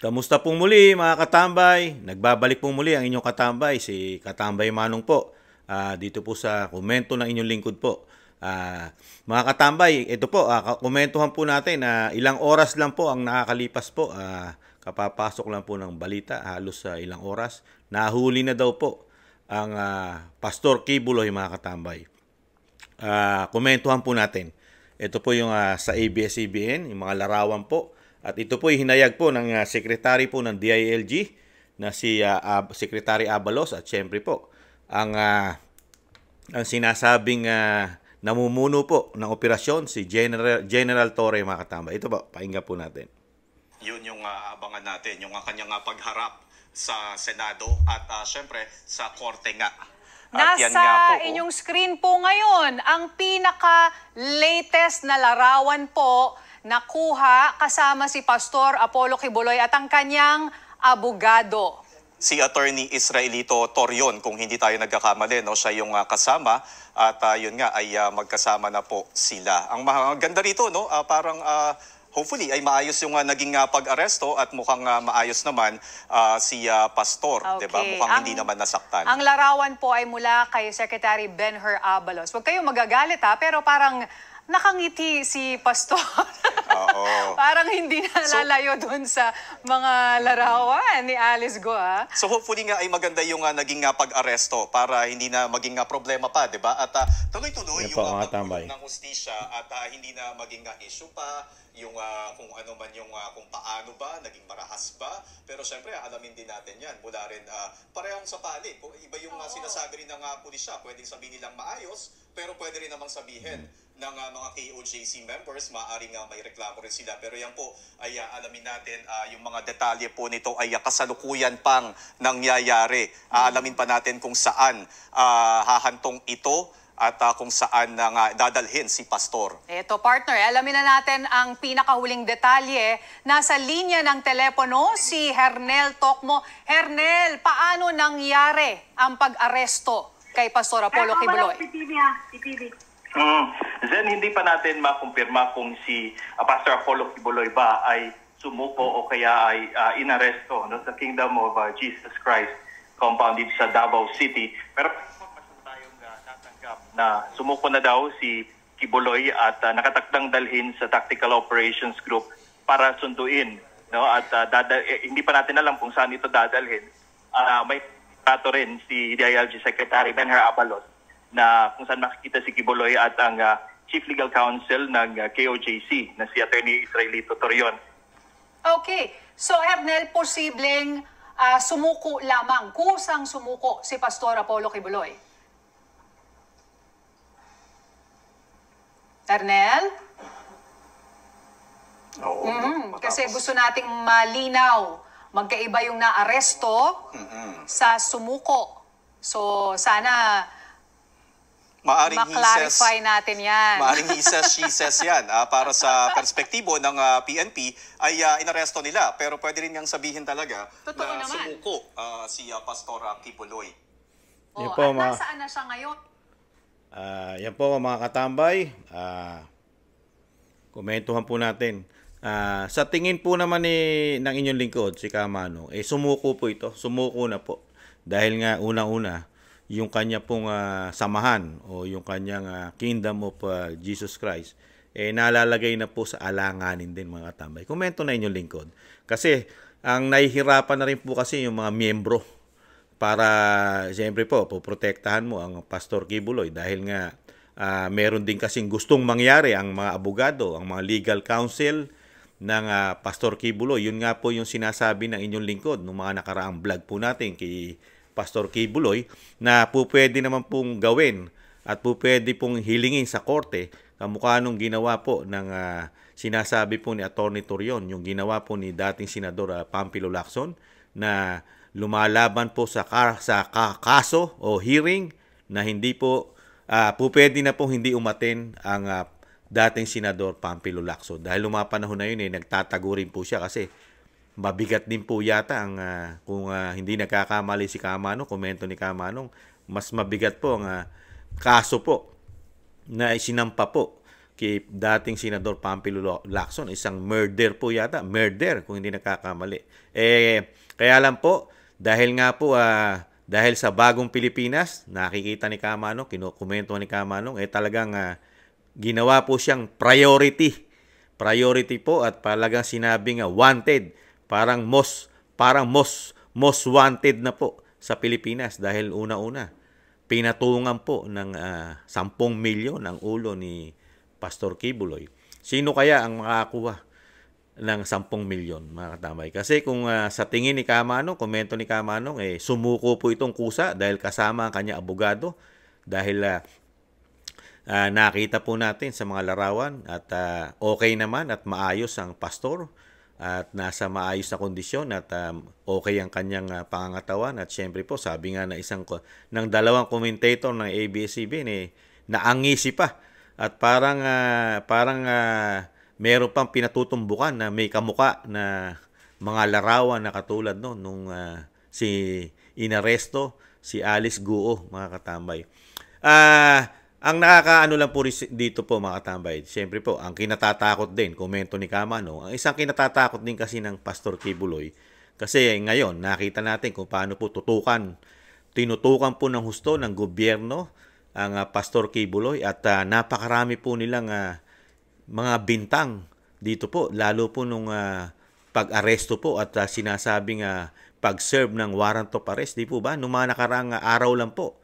Kamusta pong muli mga katambay? Nagbabalik pong muli ang inyong katambay, si Katambay Manong po. Uh, dito po sa komento ng inyong lingkod po. Uh, mga katambay, ito po, uh, ah, komentuhan po natin na uh, ilang oras lang po ang nakakalipas po. Uh, kapapasok lang po ng balita, halos uh, ilang oras. Nahuli na daw po ang uh, Pastor Kibuloy mga katambay. Uh, komentuhan po natin. Ito po yung uh, sa ABS-CBN, yung mga larawan po at ito po hinayag po ng uh, ah, secretary po ng DILG na si uh, uh, Secretary Abalos at siyempre po ang uh, ang sinasabing uh, namumuno po ng operasyon si General General Torre mga Ito po, pahinga po natin. Yun yung uh, abangan natin, yung uh, kanyang uh, pagharap sa Senado at uh, siyempre sa Korte nga. At Nasa po, oh. inyong screen po ngayon ang pinaka-latest na larawan po nakuha kasama si Pastor Apollo Kibuloy at ang kanyang abogado si attorney Israelito Torion kung hindi tayo nagkakamali no siya yung uh, kasama at uh, yun nga ay uh, magkasama na po sila. Ang maganda rito no uh, parang uh, hopefully ay maayos yung uh, naging uh, pag-aresto at mukhang uh, maayos naman uh, si uh, pastor, okay. 'di ba? Mukhang ang, hindi naman nasaktan. Ang larawan po ay mula kay Secretary Benher Abalos. Huwag kayong magagalit ha, pero parang nakangiti si Pastor. Oo. Parang hindi na lalayo so, dun sa mga larawan ni Alice Go, ha? Ah. So hopefully nga ay maganda yung uh, naging uh, pag-aresto para hindi na maging uh, problema pa, di ba? At uh, tuloy-tuloy yung uh, ng ustisya at uh, hindi na maging uh, issue pa yung uh, kung ano man yung uh, kung paano ba, naging marahas ba. Pero syempre, alamin din natin yan mula rin uh, parehong sa panig. Iba yung uh, sinasabi rin ng uh, pulisya. Pwedeng sabihin nilang maayos, pero pwede rin namang sabihin ng uh, mga KOJC members, maaaring uh, may reklamo rin sila. Pero yan po ay uh, alamin natin uh, yung mga detalye po nito ay uh, kasalukuyan pang nangyayari. Aalamin uh, pa natin kung saan uh, hahantong ito at uh, kung saan na uh, nga dadalhin si Pastor. Ito partner, alamin na natin ang pinakahuling detalye. Nasa linya ng telepono si Hernel Tokmo. Hernel, paano nangyari ang pag-aresto kay Pastor Apollo Kibuloy? Mm. Then hindi pa natin makumpirma kung si uh, Pastor Apollo Kibuloy ba ay sumuko o kaya ay uh, inaresto no, sa Kingdom of uh, Jesus Christ compounded sa Davao City. Pero information tayong uh, na sumuko na daw si Kibuloy at uh, nakatakdang dalhin sa Tactical Operations Group para sunduin no at uh, dadal- eh, hindi pa natin alam kung saan ito dadalhin. Uh, may tato rin si DILG Secretary Benher Abalos na kung saan makikita si Kiboloy at ang uh, Chief Legal Counsel ng uh, ah, KOJC na si Attorney Israelito Torion. Okay. So, Ernel, posibleng uh, sumuko lamang, kusang sumuko si Pastor Apollo Kibuloy. Ernel? Oo. Mm -hmm. Kasi gusto nating malinaw, magkaiba yung naaresto mm -hmm. sa sumuko. So, sana maaring Ma-clarify he says, natin yan. Maaring he says, she says yan. Uh, para sa perspektibo ng uh, ah, PNP ay uh, inaresto nila. Pero pwede rin niyang sabihin talaga Totoo na naman. sumuko uh, si uh, Pastor Kibuloy. Oh, yan po, at mga, nasaan na siya ngayon? Uh, yan po mga katambay. Uh, komentuhan po natin. Uh, sa tingin po naman ni eh, ng inyong lingkod si Kamano, eh sumuko po ito. Sumuko na po. Dahil nga unang-una, -una, yung kanya pong uh, samahan o yung kanyang uh, kingdom of uh, Jesus Christ eh nalalagay na po sa alanganin din mga tambay. Komento na inyong lingkod. Kasi ang nahihirapan na rin po kasi yung mga miyembro para siyempre po poprotektahan mo ang Pastor Kibuloy dahil nga uh, meron din kasing gustong mangyari ang mga abogado, ang mga legal counsel ng uh, Pastor Kibuloy. Yun nga po yung sinasabi ng inyong lingkod ng mga nakaraang vlog po natin kay Pastor K. Buloy na po pwede naman pong gawin at po pwede pong hilingin sa korte kamukha nung ginawa po ng uh, sinasabi po ni Attorney Torion, yung ginawa po ni dating Senador uh, Pampilo Lacson na lumalaban po sa, ka- sa ka- kaso o hearing na hindi po uh, po pwede na pong hindi umaten ang uh, dating senador Pampilo Lacson dahil lumapanahon na yun eh nagtatago rin po siya kasi mabigat din po yata ang uh, kung uh, hindi nagkakamali si Kamanong, komento ni Kamanong, mas mabigat po ang uh, kaso po na isinampa po kay dating Senador Pampilo Lacson, isang murder po yata, murder kung hindi nagkakamali. Eh, kaya lang po, dahil nga po, uh, dahil sa bagong Pilipinas, nakikita ni Kamanong, kinokomento ni Kamanong, eh talagang uh, ginawa po siyang priority. Priority po at palagang sinabi nga wanted Parang most, parang most, most wanted na po sa Pilipinas dahil una-una pinatungan po ng uh, ah, 10 milyon ang ulo ni Pastor Kibuloy. Sino kaya ang makakuha ng 10 milyon mga katamay? Kasi kung uh, sa tingin ni Kamanong, komento ni Kamanong, eh, sumuko po itong kusa dahil kasama ang kanya abogado dahil uh, uh, nakita po natin sa mga larawan at uh, okay naman at maayos ang pastor at nasa maayos na kondisyon at um, okay ang kanyang uh, pangangatawan at syempre po sabi nga na isang ng dalawang commentator ng ABS-CBN eh naangisi pa at parang uh, parang uh, meron pang pinatutumbukan na may kamuka na mga larawan na katulad no nung uh, si inaresto si Alice Guo mga katambay. Ah uh, ang nakakaano lang po dito po mga tambay, siyempre po, ang kinatatakot din, komento ni Kamano, ang isang kinatatakot din kasi ng Pastor Kibuloy, kasi ngayon nakita natin kung paano po tutukan, tinutukan po ng husto ng gobyerno ang ah, Pastor Kibuloy at uh, napakarami po nilang uh, mga bintang dito po, lalo po nung uh, pag-aresto po at uh, sinasabing uh, pag-serve ng warrant of arrest, di po ba? Nung mga nakaraang uh, araw lang po,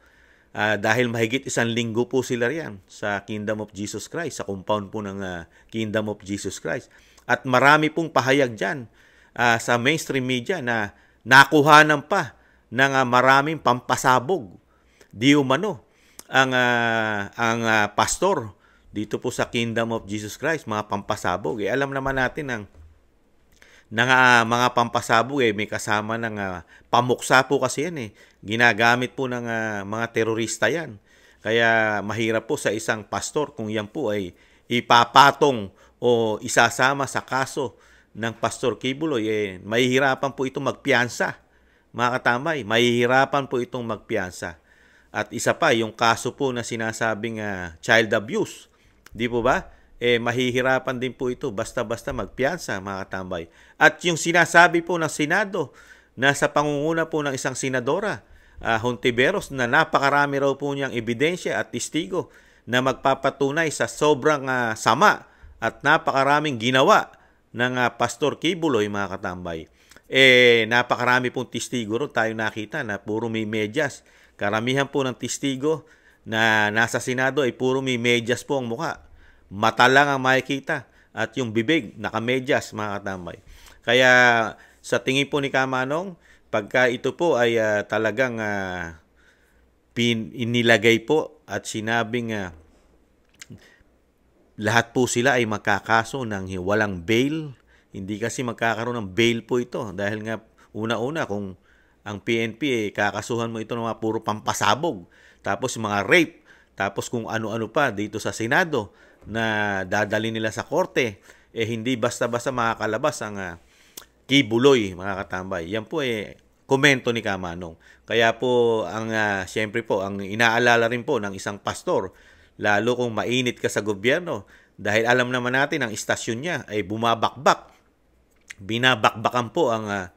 Uh, dahil mahigit isang linggo po sila riyan sa Kingdom of Jesus Christ, sa compound po ng uh, Kingdom of Jesus Christ. At marami pong pahayag dyan uh, sa mainstream media na nakuhanan pa ng uh, maraming pampasabog. Di umano ang, uh, ang uh, pastor dito po sa Kingdom of Jesus Christ, mga pampasabog. Eh, alam naman natin ang ng uh, mga pampasabog eh. May kasama ng uh, pamuksa po kasi yan eh. Ginagamit po ng uh, mga terorista yan. Kaya mahirap po sa isang pastor kung yan po ay ipapatong o isasama sa kaso ng Pastor Kibuloy, eh, mahihirapan po itong magpiansa. Mga katamay, mahihirapan po itong magpiansa. At isa pa, yung kaso po na sinasabing uh, child abuse. Di po ba? eh, mahihirapan din po ito basta-basta magpiyansa mga katambay. At yung sinasabi po ng Senado na sa pangunguna po ng isang senadora, uh, Hontiveros, na napakarami raw po niyang ebidensya at testigo na magpapatunay sa sobrang uh, sama at napakaraming ginawa ng uh, Pastor Kibuloy mga katambay. Eh, napakarami pong testigo ro tayo nakita na puro may medyas. Karamihan po ng testigo na nasa Senado ay puro may medyas po ang mukha mata lang ang makikita at yung bibig nakamedyas mga katambay. Kaya sa tingin po ni Kamanong, pagka ito po ay uh, talagang uh, inilagay po at sinabing uh, lahat po sila ay makakaso ng walang bail. Hindi kasi magkakaroon ng bail po ito dahil nga una-una kung ang PNP eh, kakasuhan mo ito ng mga puro pampasabog, tapos mga rape, tapos kung ano-ano pa dito sa Senado na dadali nila sa korte, eh hindi basta-basta makakalabas ang uh, kibuloy, mga katambay. Yan po eh, komento ni Kamanong. Kaya po, ang uh, siyempre po, ang inaalala rin po ng isang pastor, lalo kung mainit ka sa gobyerno, dahil alam naman natin ang istasyon niya ay bumabakbak. Binabakbakan po ang uh,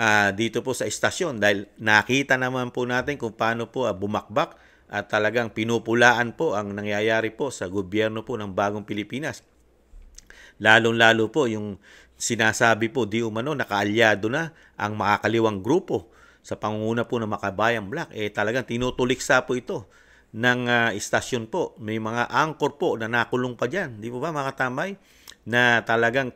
uh, dito po sa istasyon dahil nakita naman po natin kung paano po uh, bumakbak at talagang pinupulaan po ang nangyayari po sa gobyerno po ng bagong Pilipinas. Lalong-lalo po yung sinasabi po di umano nakaalyado na ang makakaliwang grupo sa pangunguna po ng Makabayang Black. Eh talagang tinutuliksa po ito ng uh, istasyon po. May mga angkor po na nakulong pa dyan. Di po ba mga tambay? Na talagang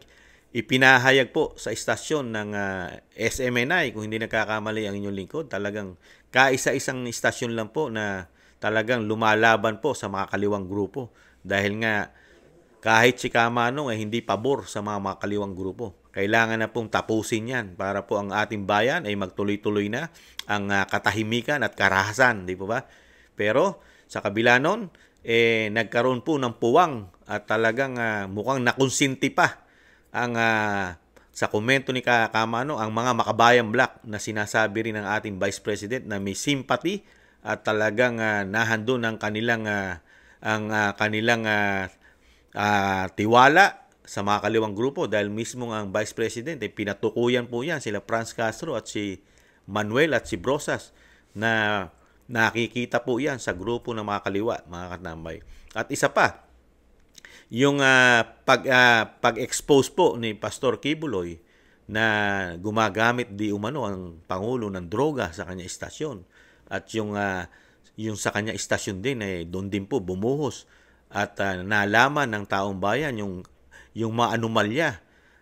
ipinahayag po sa istasyon ng uh, ah, SMNI, kung hindi nagkakamali ang inyong lingkod, talagang kaisa-isang istasyon lang po na talagang lumalaban po sa mga kaliwang grupo dahil nga kahit si Kamano ay eh, hindi pabor sa mga makaliwang grupo. Kailangan na pong tapusin yan para po ang ating bayan ay magtuloy-tuloy na ang ah, katahimikan at karahasan, di po ba? Pero sa kabila nun, eh, nagkaroon po ng puwang at talagang uh, mukhang nakonsinti pa ang uh, sa komento ni Kakamano ang mga makabayan black na sinasabi rin ng ating Vice President na may sympathy at talagang uh, ah, nahandun ah, ang ah, kanilang uh, ang uh, kanilang uh, uh, tiwala sa mga kaliwang grupo dahil mismo ang Vice President eh, pinatukuyan po yan sila Franz Castro at si Manuel at si Brosas na nakikita po yan sa grupo ng mga kaliwa mga katambay. At isa pa, yung uh, pag, uh, pag-expose po ni Pastor Kibuloy na gumagamit di umano ang Pangulo ng droga sa kanya istasyon at yung, uh, yung sa kanya istasyon din, eh, doon din po bumuhos. At uh, nalaman ng taong bayan yung, yung mga anomalya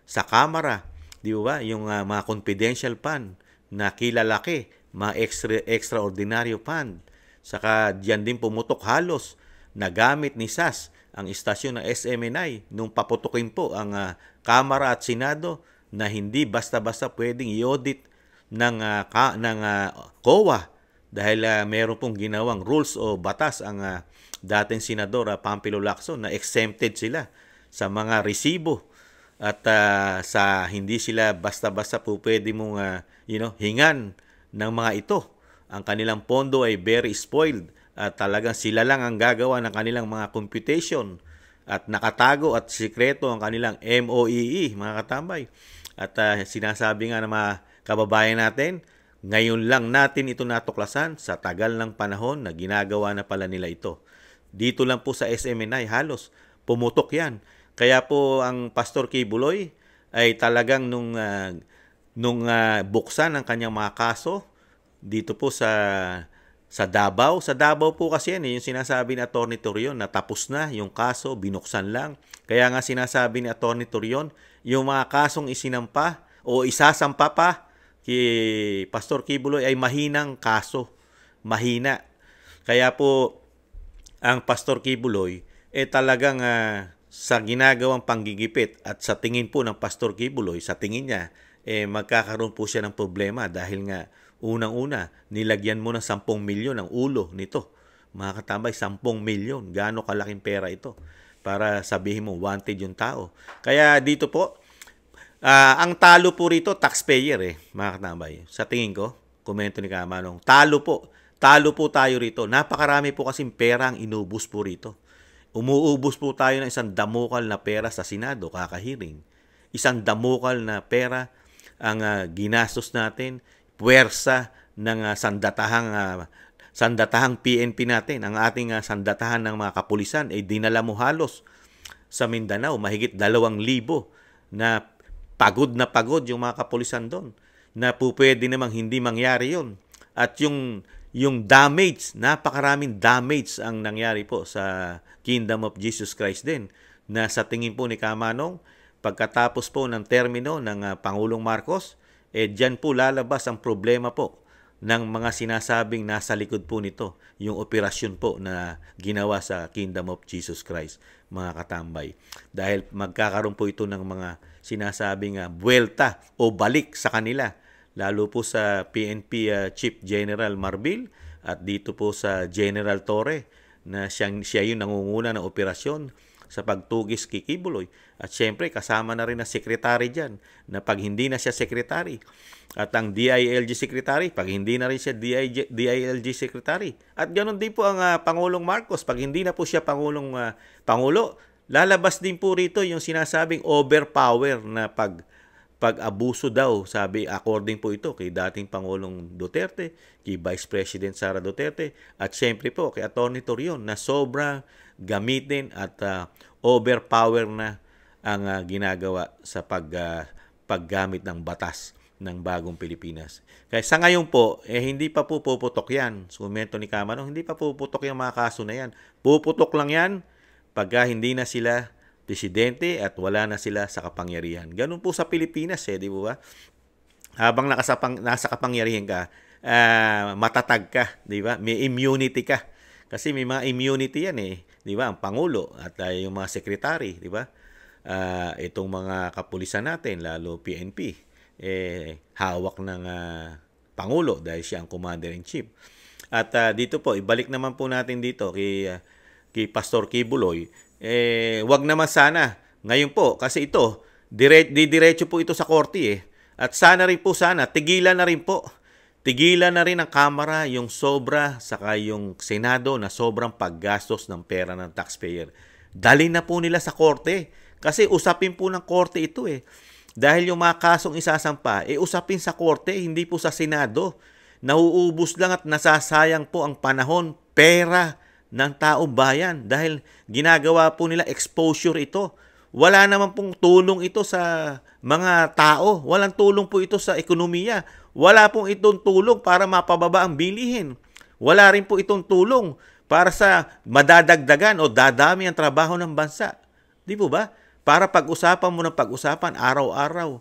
sa kamera. Di ba? Yung uh, mga confidential pan na kilalaki, mga extra, extraordinary pan Saka diyan din pumutok halos na gamit ni SAS ang istasyon ng SMNI nung paputukin po ang uh, Kamara at Senado na hindi basta-basta pwedeng i-audit ng, uh, ka, ng uh, COA dahil uh, meron pong ginawang rules o batas ang uh, dating senador uh, Pampilo Lacson na exempted sila sa mga resibo at uh, sa hindi sila basta-basta po pwede mong uh, you know hingan ng mga ito ang kanilang pondo ay very spoiled at uh, talagang sila lang ang gagawa ng kanilang mga computation at nakatago at sikreto ang kanilang MOEE e, mga katambay at uh, sinasabi nga ng mga kababayan natin ngayon lang natin ito natuklasan sa tagal ng panahon na ginagawa na pala nila ito. Dito lang po sa SMNI halos pumutok yan. Kaya po ang Pastor Kibuloy ay talagang nung, uh, nung uh, buksan ang kanyang mga kaso dito po sa sa Davao. Sa Davao po kasi yan, eh, yung sinasabi ni Atty. Torion na tapos na yung kaso, binuksan lang. Kaya nga sinasabi ni Atty. Torion, yung mga kasong isinampa o isasampa pa ki Pastor Kibuloy ay mahinang kaso, mahina. Kaya po ang Pastor Kibuloy eh talagang uh, sa ginagawang panggigipit at sa tingin po ng Pastor Kibuloy, sa tingin niya eh magkakaroon po siya ng problema dahil nga unang-una nilagyan mo ng 10 milyon ang ulo nito. Mga katambay, 10 milyon. Gaano kalaking pera ito? Para sabihin mo, wanted yung tao. Kaya dito po, Uh, ang talo po rito, taxpayer eh, mga katambay. Sa tingin ko, komento ni Kamanong, talo po. Talo po tayo rito. Napakarami po kasing pera ang inubos po rito. Umuubos po tayo ng isang damokal na pera sa Senado, kakahiring. Isang damokal na pera ang uh, ginastos natin, puwersa ng uh, sandatahang uh, sandatahang PNP natin. Ang ating uh, sandatahan ng mga kapulisan ay eh, dinala mo halos sa Mindanao, mahigit dalawang libo na pagod na pagod yung mga kapulisan doon na po namang hindi mangyari yon at yung yung damage napakaraming damage ang nangyari po sa Kingdom of Jesus Christ din na sa tingin po ni Kamanong pagkatapos po ng termino ng uh, Pangulong Marcos eh diyan po lalabas ang problema po ng mga sinasabing nasa likod po nito yung operasyon po na ginawa sa Kingdom of Jesus Christ mga katambay dahil magkakaroon po ito ng mga sinasabing uh, buwelta o balik sa kanila lalo po sa PNP uh, ah, Chief General Marbil at dito po sa General Torre na siyang, siya yung nangunguna ng operasyon sa pagtugis kay Kibuloy. At syempre, kasama na rin na sekretary dyan na pag hindi na siya sekretary. At ang DILG sekretary, pag hindi na rin siya DIG, DILG sekretary. At ganun din po ang uh, Pangulong Marcos, pag hindi na po siya Pangulong uh, Pangulo, Lalabas din po rito yung sinasabing overpower na pag pag-abuso daw, sabi according po ito kay dating Pangulong Duterte, kay Vice President Sara Duterte, at syempre po kay Attorney Torion na sobra gamitin at uh, overpower na ang uh, ginagawa sa pag, uh, paggamit ng batas ng bagong Pilipinas. Kaya sa ngayon po, eh, hindi pa po puputok yan. Sumento ni Kamano, hindi pa puputok yung mga kaso na yan. Puputok lang yan pagka hindi na sila presidente at wala na sila sa kapangyarihan. Ganun po sa Pilipinas eh, di ba? Habang nakasapang, nasa kapangyarihan ka, uh, matatag ka, di ba? May immunity ka. Kasi may mga immunity yan eh, di ba? Ang Pangulo at uh, yung mga secretary, di ba? Uh, itong mga kapulisan natin, lalo PNP, eh, hawak ng uh, Pangulo dahil siya ang commander-in-chief. At uh, dito po, ibalik naman po natin dito kay uh, kay Pastor Kibuloy, eh, wag naman sana. Ngayon po, kasi ito, dire- didiretso po ito sa korte eh. At sana rin po sana, tigilan na rin po. Tigilan na rin ang kamera yung sobra saka yung Senado na sobrang paggastos ng pera ng taxpayer. Dali na po nila sa korte. Kasi usapin po ng korte ito eh. Dahil yung mga kasong isasampa, eh usapin sa korte, hindi po sa Senado. Nauubos lang at nasasayang po ang panahon, pera, ng taong bayan dahil ginagawa po nila exposure ito. Wala naman pong tulong ito sa mga tao. Walang tulong po ito sa ekonomiya. Wala pong itong tulong para mapababa ang bilihin. Wala rin po itong tulong para sa madadagdagan o dadami ang trabaho ng bansa. Di po ba? Para pag-usapan mo ng pag-usapan araw-araw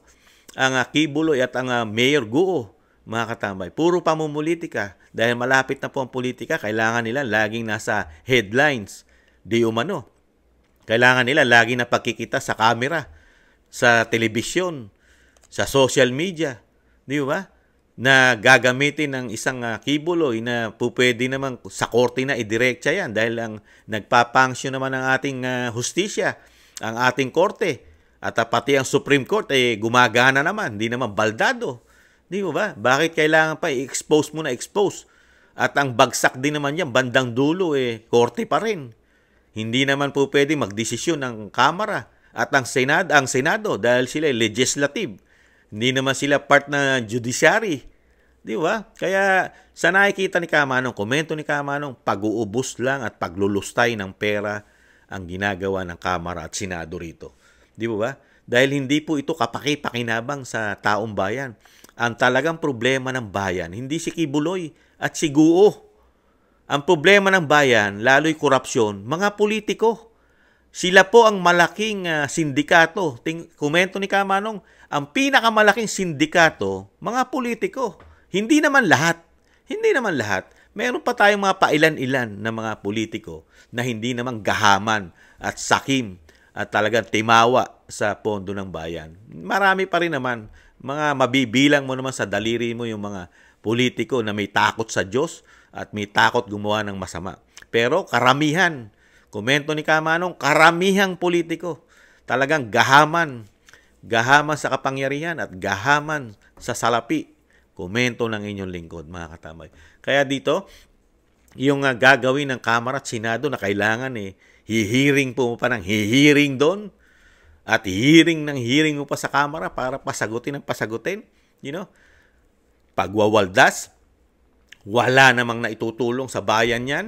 ang uh, at ang ah, Mayor Guo mga katambay. Puro pamumulitika. Dahil malapit na po ang politika, kailangan nila laging nasa headlines. Di umano. Kailangan nila laging na pagkikita sa camera, sa telebisyon, sa social media. Di ba? na gagamitin ng isang uh, kibuloy na pupwede naman sa korte na idirekta yan dahil ang nagpapangsyon naman ng ating uh, hustisya, ang ating korte at uh, pati ang Supreme Court eh gumagana naman, hindi naman baldado. Di mo ba? Bakit kailangan pa i-expose mo na expose? At ang bagsak din naman yan, bandang dulo eh, korte pa rin. Hindi naman po pwede magdesisyon ng Kamara at ang Senado, ang Senado dahil sila legislative. Hindi naman sila part na judiciary. Di ba? Kaya sa nakikita ni Kamanong, komento ni Kamanong, pag-uubos lang at paglulustay ng pera ang ginagawa ng Kamara at Senado rito. Di ba? Dahil hindi po ito kapakipakinabang sa taong bayan. Ang talagang problema ng bayan, hindi si Kibuloy at si Guo. Ang problema ng bayan, lalo'y korupsyon, mga politiko. Sila po ang malaking uh, sindikato. Ting- komento ni Kamanong, ang pinakamalaking sindikato, mga politiko. Hindi naman lahat. Hindi naman lahat. Meron pa tayong mga pailan-ilan na mga politiko na hindi naman gahaman at sakim at talagang timawa sa pondo ng bayan. Marami pa rin naman mga mabibilang mo naman sa daliri mo yung mga politiko na may takot sa Diyos at may takot gumawa ng masama. Pero karamihan, komento ni Kamanong, karamihang politiko talagang gahaman, gahaman sa kapangyarihan at gahaman sa salapi. Komento ng inyong lingkod, mga katamay. Kaya dito, yung ah, gagawin ng Kamara at Senado na kailangan eh, hihiring po pa ng hihiring doon, at hearing ng hearing mo pa sa camera para pasagutin ang pasagutin. You know? Pagwawaldas, wala namang naitutulong sa bayan yan.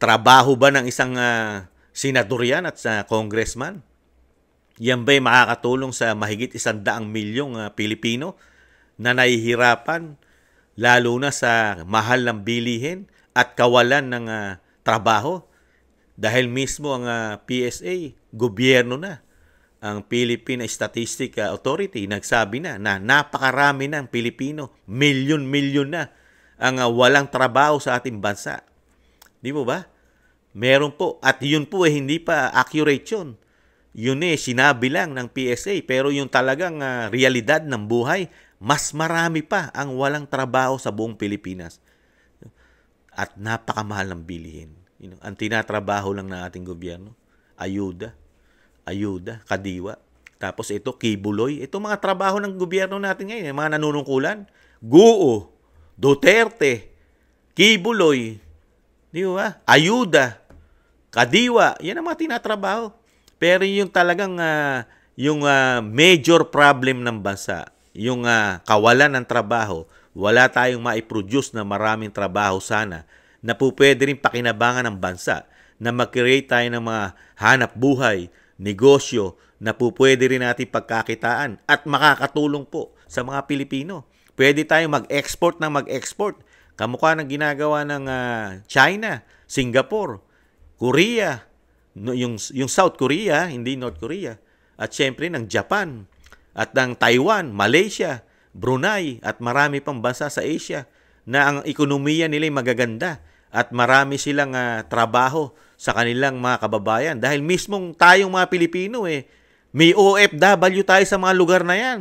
Trabaho ba ng isang uh, senador yan at sa congressman? Yan ba'y makakatulong sa mahigit isang milyong uh, Pilipino na nahihirapan lalo na sa mahal ng bilihin at kawalan ng uh, trabaho? Dahil mismo ang uh, ah, PSA, gobyerno na, ang Philippine Statistics ah, Authority, nagsabi na na napakarami na Pilipino, milyon-milyon na ang uh, walang trabaho sa ating bansa. Di mo ba? Meron po. At yun po eh, hindi pa accurate yun. Yun eh, sinabi lang ng PSA. Pero yung talagang uh, realidad ng buhay, mas marami pa ang walang trabaho sa buong Pilipinas. At napakamahal ng bilihin. You know, ang tinatrabaho lang ng ating gobyerno, ayuda, ayuda, kadiwa. Tapos ito, kibuloy. Ito mga trabaho ng gobyerno natin ngayon, mga nanunungkulan. Guo, Duterte, kibuloy, di ba? Ayuda, kadiwa. Yan ang mga tinatrabaho. Pero yung talagang uh, yung uh, major problem ng bansa, yung uh, kawalan ng trabaho, wala tayong maiproduce na maraming trabaho sana na po pwede rin pakinabangan ng bansa na mag-create tayo ng mga hanap buhay, negosyo na po pwede rin natin pagkakitaan at makakatulong po sa mga Pilipino. Pwede tayo mag-export ng mag-export. Kamukha ng ginagawa ng uh, China, Singapore, Korea, no, yung, yung South Korea, hindi North Korea, at syempre ng Japan, at ng Taiwan, Malaysia, Brunei, at marami pang bansa sa Asia na ang ekonomiya nila ay magaganda at marami silang uh, trabaho sa kanilang mga kababayan. Dahil mismong tayong mga Pilipino eh, may OFW tayo sa mga lugar na yan.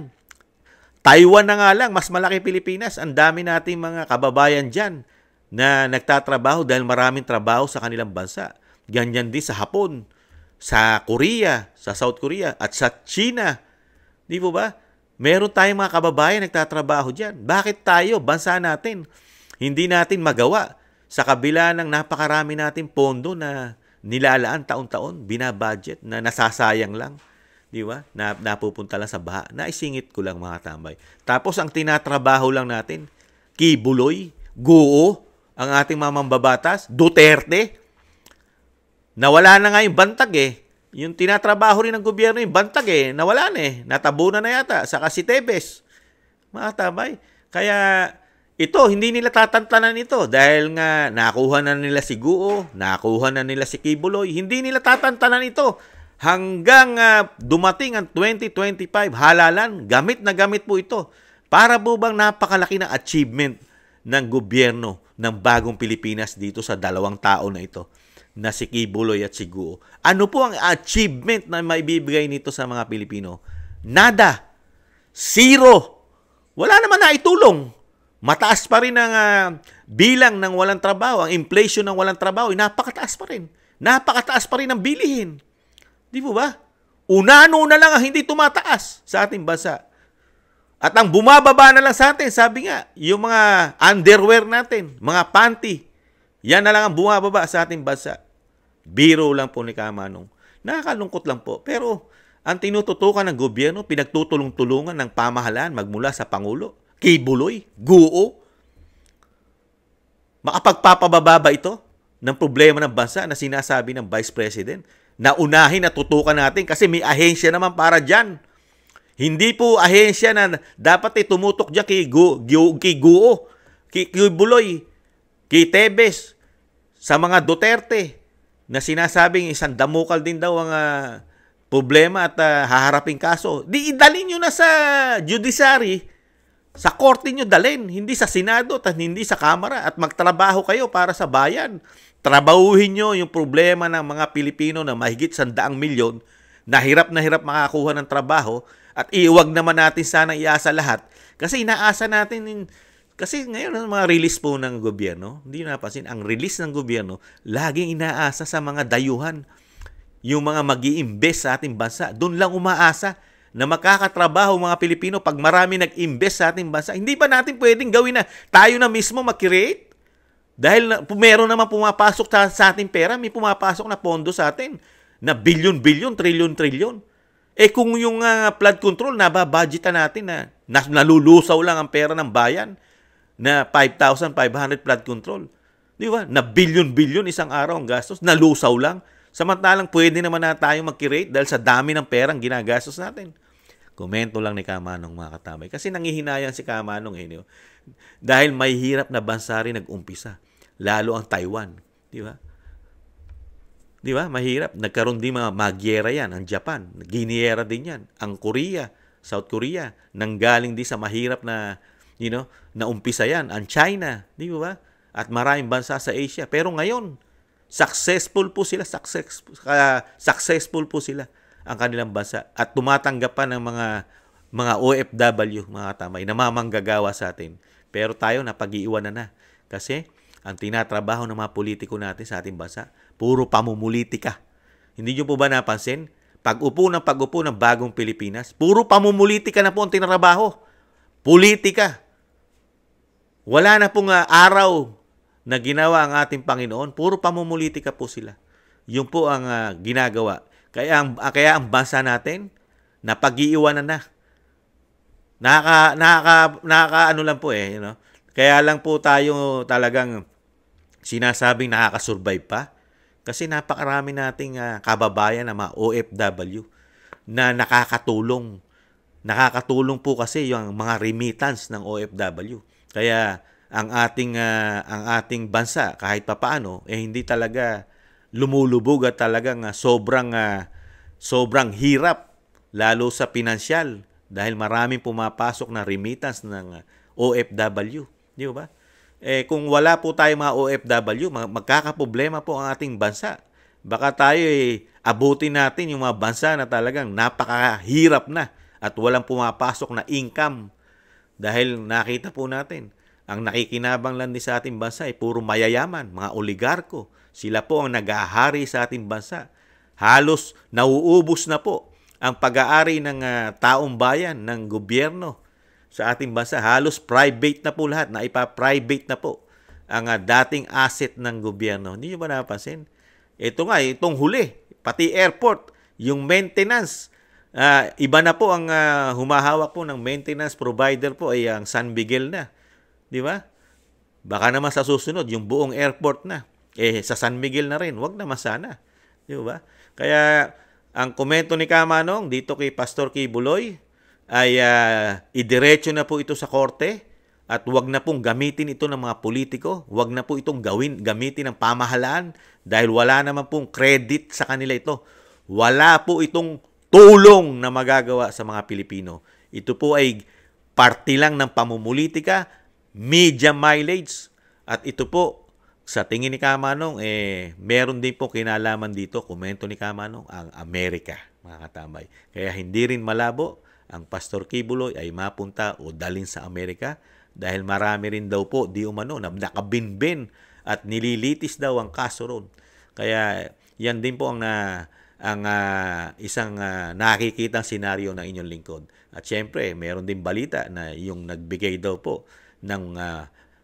Taiwan na nga lang, mas malaki Pilipinas. Ang dami nating mga kababayan dyan na nagtatrabaho dahil maraming trabaho sa kanilang bansa. Ganyan din sa Hapon, sa Korea, sa South Korea, at sa China. Di po ba? Meron tayong mga kababayan nagtatrabaho dyan. Bakit tayo, bansa natin, hindi natin magawa sa kabila ng napakarami nating pondo na nilalaan taon-taon, binabudget na nasasayang lang, di ba? Na, napupunta lang sa baha. Naisingit ko lang mga tambay. Tapos ang tinatrabaho lang natin, kibuloy, guo, ang ating mamambabatas, Duterte. Nawala na nga yung bantag eh. Yung tinatrabaho rin ng gobyerno yung bantag eh. Nawala na eh. Natabunan na yata. sa si Tebes. Mga tambay. Kaya ito, hindi nila tatantanan ito dahil nga nakuha na nila si Guo, nakuha na nila si Kibuloy. Hindi nila tatantanan ito hanggang uh, dumating ang 2025 halalan. Gamit na gamit po ito para po bang napakalaki ng achievement ng gobyerno ng bagong Pilipinas dito sa dalawang tao na ito na si Kibuloy at si Guo. Ano po ang achievement na maibibigay nito sa mga Pilipino? Nada. Zero. Wala naman na itulong Mataas pa rin ang uh, bilang ng walang trabaho, ang inflation ng walang trabaho, eh, napakataas pa rin. Napakataas pa rin ang bilihin. Di po ba? Unano na lang ang hindi tumataas sa ating bansa. At ang bumababa na lang sa atin, sabi nga, yung mga underwear natin, mga panty, yan na lang ang bumababa sa ating bansa. Biro lang po ni Kamanong. Nakakalungkot lang po. Pero ang tinututukan ng gobyerno, pinagtutulong-tulungan ng pamahalaan magmula sa Pangulo kibuloy, guo. Makapagpapababa ba ito ng problema ng bansa na sinasabi ng Vice President? Naunahin na tutukan natin kasi may ahensya naman para dyan. Hindi po ahensya na dapat ay tumutok dyan kay, gu, kay Guo, kay, kay kay Tebes, sa mga Duterte na sinasabing isang damukal din daw ang uh, problema at uh, haharaping kaso. Di idalin nyo na sa judiciary sa korte nyo dalhin, hindi sa Senado at hindi sa Kamara at magtrabaho kayo para sa bayan. Trabahuhin nyo yung problema ng mga Pilipino na mahigit sandaang milyon na hirap na hirap makakuha ng trabaho at iiwag naman natin sana iasa lahat kasi inaasa natin in, kasi ngayon ang mga release po ng gobyerno, hindi napasin, ang release ng gobyerno laging inaasa sa mga dayuhan. Yung mga mag iimbes sa ating bansa, doon lang umaasa na makakatrabaho mga Pilipino pag marami nag-invest sa ating bansa, hindi ba natin pwedeng gawin na tayo na mismo mag-create? Dahil na, meron naman pumapasok sa, sa ating pera, may pumapasok na pondo sa atin na bilyon-bilyon, trilyon-trilyon. Eh kung yung uh, flood control, nababudgetan natin na, na nalulusaw lang ang pera ng bayan na 5,500 flood control. Di ba? Na bilyon-bilyon isang araw ang gastos, nalusaw lang. Samantalang pwede naman na tayo mag-curate dahil sa dami ng perang ginagastos natin. Komento lang ni Kamanong mga katabay. Kasi nangihinayang si Kamanong eh. Dahil may hirap na bansa rin nag-umpisa. Lalo ang Taiwan. Di ba? Di ba? Mahirap. Nagkaroon din mga magyera yan. Ang Japan. Giniera din yan. Ang Korea. South Korea. Nanggaling din sa mahirap na, you know, na umpisa yan. Ang China. Di ba? At maraming bansa sa Asia. Pero ngayon, Successful po sila, success, uh, successful po sila ang kanilang bansa at tumatanggap pa ng mga mga OFW, mga tamay, namamanggagawa sa atin. Pero tayo napag-iiwanan na na. kasi ang tinatrabaho ng mga politiko natin sa ating bansa, puro pamumulitika. Hindi nyo po ba napansin? Pag-upo ng pag-upo ng bagong Pilipinas, puro pamumulitika na po ang tinatrabaho. Politika. Wala na pong ah, araw na ginawa ang ating Panginoon, puro pamumulitika po sila. Yung po ang uh, ginagawa. Kaya ang, uh, kaya ang bansa natin, napag-iiwanan na. Nakaka, nakaka, nakaka ano lang po eh. You know? Kaya lang po tayo talagang sinasabing nakakasurvive pa. Kasi napakarami nating uh, kababayan na mga OFW na nakakatulong. Nakakatulong po kasi yung mga remittance ng OFW. Kaya ang ating uh, ang ating bansa kahit papaano eh hindi talaga lumulubog at talagang uh, sobrang uh, sobrang hirap lalo sa pinansyal dahil maraming pumapasok na remittance ng OFW, di ba? Eh kung wala po tayo mga OFW, magkakaproblema po ang ating bansa. Baka tayo eh, abutin natin yung mga bansa na talagang napakahirap na at walang pumapasok na income dahil nakita po natin ang nakikinabang lang din sa ating bansa ay puro mayayaman, mga oligarko. Sila po ang nag sa ating bansa. Halos nauubos na po ang pag-aari ng uh, taong bayan, ng gobyerno sa ating bansa. Halos private na po lahat, naipa-private na po ang uh, dating asset ng gobyerno. Hindi nyo ba napansin? Ito nga, itong huli, pati airport, yung maintenance, uh, iba na po ang uh, humahawak po ng maintenance provider po ay ang San Miguel na. Di ba? Baka naman sa susunod, yung buong airport na. Eh, sa San Miguel na rin. Huwag naman sana. Di ba? Kaya, ang komento ni Kamanong dito kay Pastor Kibuloy ay uh, idiretso na po ito sa korte at wag na pong gamitin ito ng mga politiko. Wag na po itong gawin, gamitin ng pamahalaan dahil wala naman pong credit sa kanila ito. Wala po itong tulong na magagawa sa mga Pilipino. Ito po ay party lang ng pamumulitika media mileage. At ito po, sa tingin ni Kamanong, eh, meron din po kinalaman dito, komento ni Kamanong, ang Amerika, mga katambay. Kaya hindi rin malabo ang Pastor Kibuloy ay mapunta o dalin sa Amerika dahil marami rin daw po di umano na nakabinbin at nililitis daw ang kaso roon. Kaya yan din po ang na ang uh, isang uh, nakikitang senaryo ng inyong lingkod. At syempre, meron din balita na yung nagbigay daw po ng uh,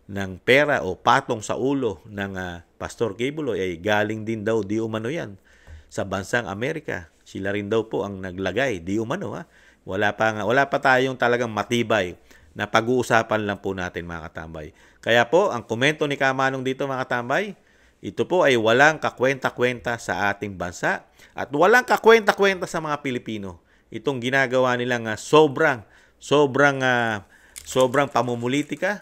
ng pera o patong sa ulo ng uh, Pastor Kibulo ay galing din daw di umano yan sa bansang Amerika. Sila rin daw po ang naglagay, di umano ha. Wala pa, nga, wala pa tayong talagang matibay na pag-uusapan lang po natin mga katambay. Kaya po, ang komento ni Kamanong dito mga katambay, ito po ay walang kakwenta-kwenta sa ating bansa at walang kakwenta-kwenta sa mga Pilipino. Itong ginagawa nilang uh, sobrang, sobrang uh, Sobrang pamumuliti ka,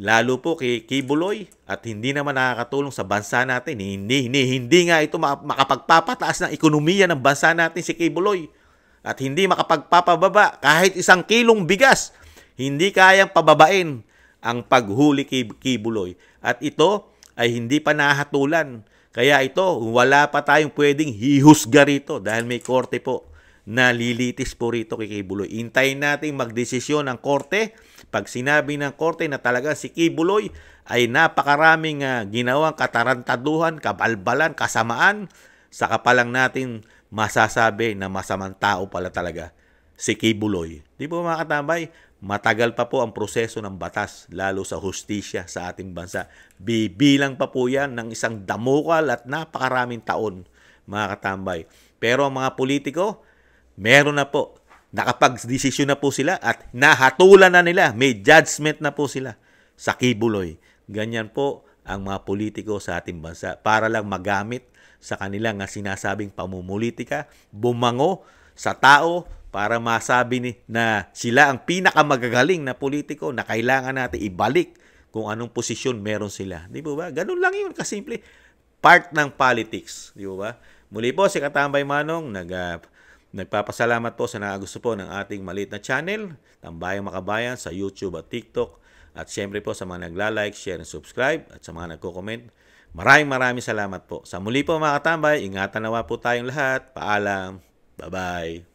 lalo po kay Kibuloy at hindi naman nakakatulong sa bansa natin. Eh, hindi, hindi, hindi nga ito makapagpapataas ng ekonomiya ng bansa natin si Kibuloy at hindi makapagpapababa kahit isang kilong bigas. Hindi kayang pababain ang paghuli kay Kibuloy at ito ay hindi pa nahatulan. Kaya ito, wala pa tayong pwedeng hihusga rito dahil may korte po nalilitis po rito kay Kibuloy. Intayin natin magdesisyon ng korte. Pag sinabi ng korte na talaga si Kibuloy ay napakaraming uh, ginawang katarantaduhan, kabalbalan, kasamaan, saka pa lang natin masasabi na masamang tao pala talaga si Kibuloy. Di po mga katambay, matagal pa po ang proseso ng batas, lalo sa hustisya sa ating bansa. Bibilang pa po yan ng isang damukal at napakaraming taon, mga katambay. Pero ang mga politiko, meron na po. Nakapag-desisyon na po sila at nahatulan na nila. May judgment na po sila sa kibuloy. Ganyan po ang mga politiko sa ating bansa para lang magamit sa kanila nga sinasabing pamumulitika, bumango sa tao para masabi ni, na sila ang pinakamagagaling na politiko na kailangan natin ibalik kung anong posisyon meron sila. Di ba? ba? Ganun lang yun, kasimple. Part ng politics. Di ba? ba? Muli po, si Katambay Manong, nag, uh, Nagpapasalamat po sa nakagusto po ng ating maliit na channel, Tambayang Makabayan sa YouTube at TikTok. At syempre po sa mga nagla-like, share, and subscribe at sa mga nagko-comment. Maraming maraming salamat po. Sa muli po mga katambay, ingatan nawa po tayong lahat. Paalam. Bye-bye.